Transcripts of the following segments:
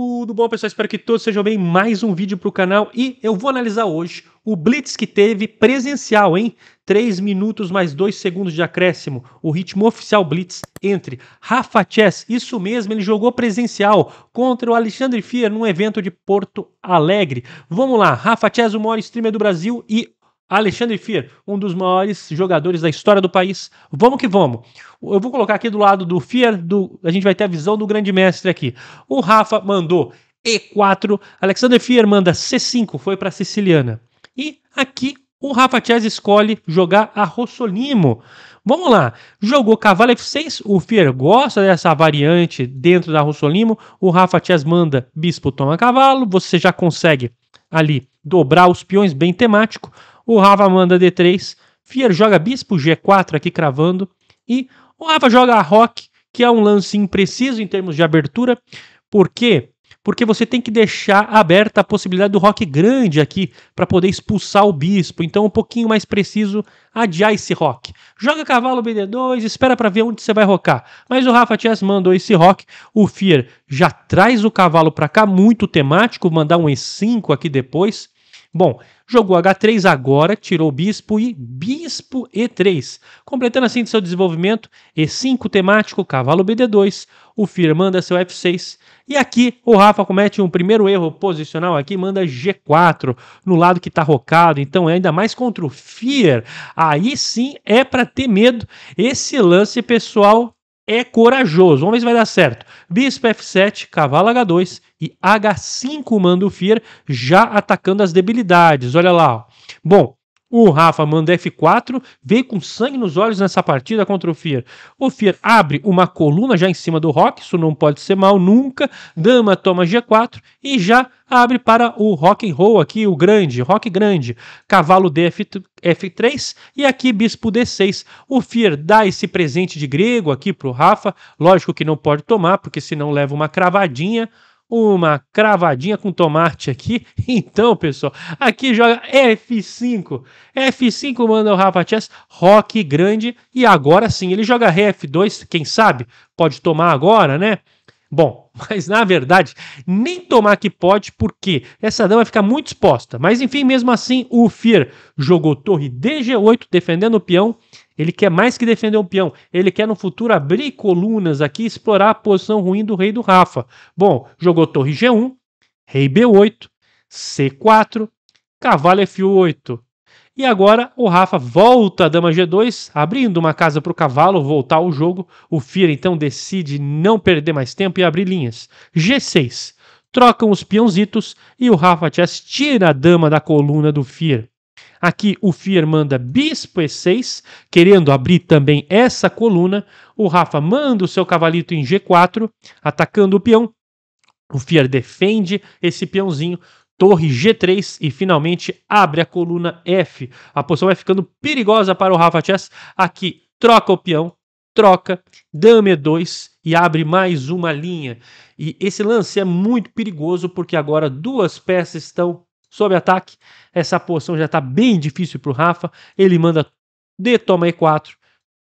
Tudo bom, pessoal? Espero que todos sejam bem. Mais um vídeo para o canal e eu vou analisar hoje o blitz que teve presencial, hein? 3 minutos mais 2 segundos de acréscimo, o ritmo oficial blitz entre Rafa Chess, isso mesmo, ele jogou presencial contra o Alexandre fia num evento de Porto Alegre. Vamos lá, Rafa Chess, o maior streamer do Brasil e Alexandre Fier, um dos maiores jogadores da história do país. Vamos que vamos. Eu vou colocar aqui do lado do Fier, do, a gente vai ter a visão do grande mestre aqui. O Rafa mandou E4, Alexander Fier manda C5, foi para siciliana. E aqui o Rafa Chess escolhe jogar a Rossolimo. Vamos lá, jogou cavalo F6, o Fier gosta dessa variante dentro da Rossolimo, o Rafa Chess manda bispo toma cavalo, você já consegue ali dobrar os peões bem temático. O Rafa manda D3. Fier joga bispo G4 aqui cravando. E o Rafa joga rock, que é um lance impreciso em termos de abertura. Por quê? Porque você tem que deixar aberta a possibilidade do rock grande aqui para poder expulsar o bispo. Então, é um pouquinho mais preciso adiar esse rock. Joga cavalo BD2, espera para ver onde você vai rocar. Mas o Rafa Chess mandou esse rock. O Fier já traz o cavalo para cá, muito temático, mandar um E5 aqui depois. Bom, jogou H3 agora, tirou bispo e bispo E3, completando assim seu desenvolvimento E5 temático, cavalo BD2, o Fir manda seu F6 e aqui o Rafa comete um primeiro erro posicional aqui, manda G4 no lado que tá rocado, então é ainda mais contra o Fir. Aí sim é para ter medo. Esse lance pessoal é corajoso. Vamos ver se vai dar certo. Bispo F7, cavalo H2 e H5 Mando Fear já atacando as debilidades. Olha lá. Bom, o Rafa manda F4, veio com sangue nos olhos nessa partida contra o Fier. O Fier abre uma coluna já em cima do Rock, isso não pode ser mal nunca. Dama toma G4 e já abre para o Rock and Roll aqui, o grande, Rock grande. Cavalo DF, F3 e aqui bispo D6. O Fier dá esse presente de grego aqui para o Rafa, lógico que não pode tomar, porque senão leva uma cravadinha uma cravadinha com tomate aqui. Então, pessoal, aqui joga F5. F5 manda o Rafa Chess, rock grande. E agora sim, ele joga Ré F2, quem sabe? Pode tomar agora, né? Bom, mas na verdade, nem tomar que pode, porque essa dama fica muito exposta. Mas enfim, mesmo assim, o Fir jogou torre DG8, defendendo o peão, ele quer mais que defender um peão. Ele quer no futuro abrir colunas aqui e explorar a posição ruim do rei do Rafa. Bom, jogou torre G1, rei B8, C4, cavalo F8. E agora o Rafa volta a dama G2, abrindo uma casa para o cavalo voltar ao jogo. O Fira então decide não perder mais tempo e abrir linhas. G6. Trocam os peãozitos e o Rafa Chess tira a dama da coluna do Fira. Aqui o Fier manda bispo e6, querendo abrir também essa coluna. O Rafa manda o seu cavalito em g4, atacando o peão. O Fier defende esse peãozinho. Torre G3 e finalmente abre a coluna F. A posição vai ficando perigosa para o Rafa Chess. Aqui troca o peão, troca, dama E2 e abre mais uma linha. E esse lance é muito perigoso porque agora duas peças estão sob ataque. Essa posição já está bem difícil para o Rafa. Ele manda D, toma E4,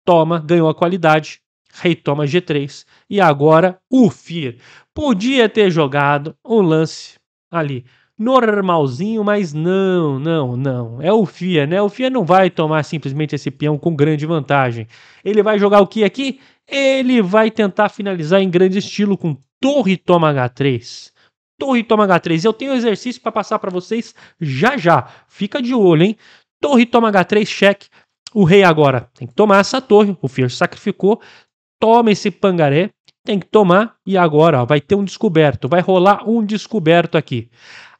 toma, ganhou a qualidade, rei toma G3. E agora o Fier podia ter jogado um lance ali normalzinho, mas não, não, não. É o FIA, né? O FIA não vai tomar simplesmente esse peão com grande vantagem. Ele vai jogar o que aqui? Ele vai tentar finalizar em grande estilo com torre toma H3. Torre Toma H3. Eu tenho exercício para passar para vocês já já. Fica de olho, hein? Torre Toma H3, cheque. O rei agora tem que tomar essa torre. O Fier sacrificou. Toma esse pangaré. Tem que tomar. E agora ó, vai ter um descoberto. Vai rolar um descoberto aqui.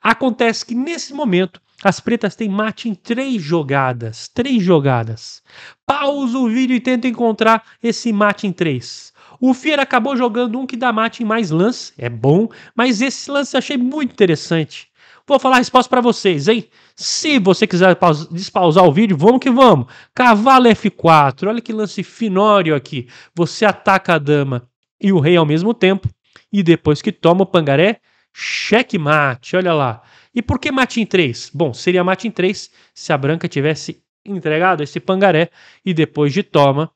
Acontece que nesse momento as pretas têm mate em três jogadas. Três jogadas. Pausa o vídeo e tenta encontrar esse mate em três. O Fier acabou jogando um que dá mate em mais lance, é bom, mas esse lance eu achei muito interessante. Vou falar a resposta para vocês, hein? Se você quiser despausar o vídeo, vamos que vamos. Cavalo F4, olha que lance finório aqui. Você ataca a dama e o rei ao mesmo tempo, e depois que toma o pangaré, checkmate, olha lá. E por que mate em 3? Bom, seria mate em 3 se a branca tivesse entregado esse pangaré e depois de toma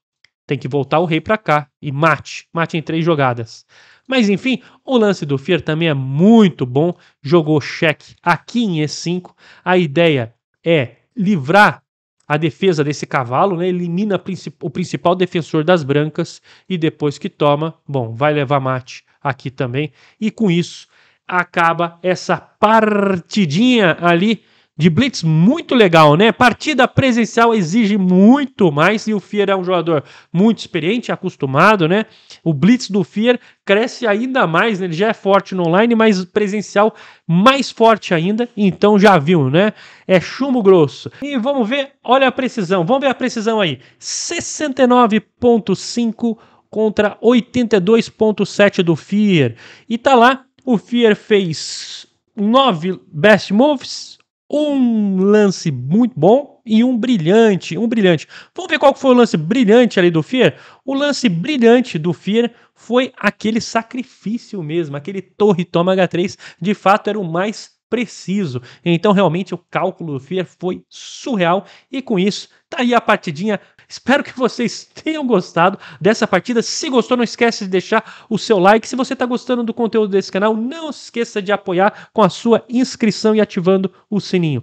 tem que voltar o rei para cá e mate, mate em três jogadas. Mas enfim, o lance do Fier também é muito bom. Jogou cheque aqui em E5. A ideia é livrar a defesa desse cavalo, né? Elimina o principal defensor das brancas e depois que toma, bom, vai levar mate aqui também. E com isso acaba essa partidinha ali de blitz muito legal, né? Partida presencial exige muito mais e o Fier é um jogador muito experiente, acostumado, né? O blitz do Fier cresce ainda mais, né? ele já é forte no online, mas presencial mais forte ainda, então já viu, né? É chumbo grosso. E vamos ver, olha a precisão, vamos ver a precisão aí. 69.5 contra 82.7 do Fier. E tá lá, o Fier fez 9 best moves, um lance muito bom e um brilhante, um brilhante. Vamos ver qual foi o lance brilhante ali do Fier? O lance brilhante do Fier foi aquele sacrifício mesmo, aquele torre toma H3, de fato era o mais preciso. Então, realmente, o cálculo do FIA foi surreal. E com isso, tá aí a partidinha. Espero que vocês tenham gostado dessa partida. Se gostou, não esquece de deixar o seu like. Se você está gostando do conteúdo desse canal, não esqueça de apoiar com a sua inscrição e ativando o sininho.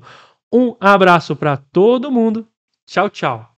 Um abraço para todo mundo. Tchau, tchau.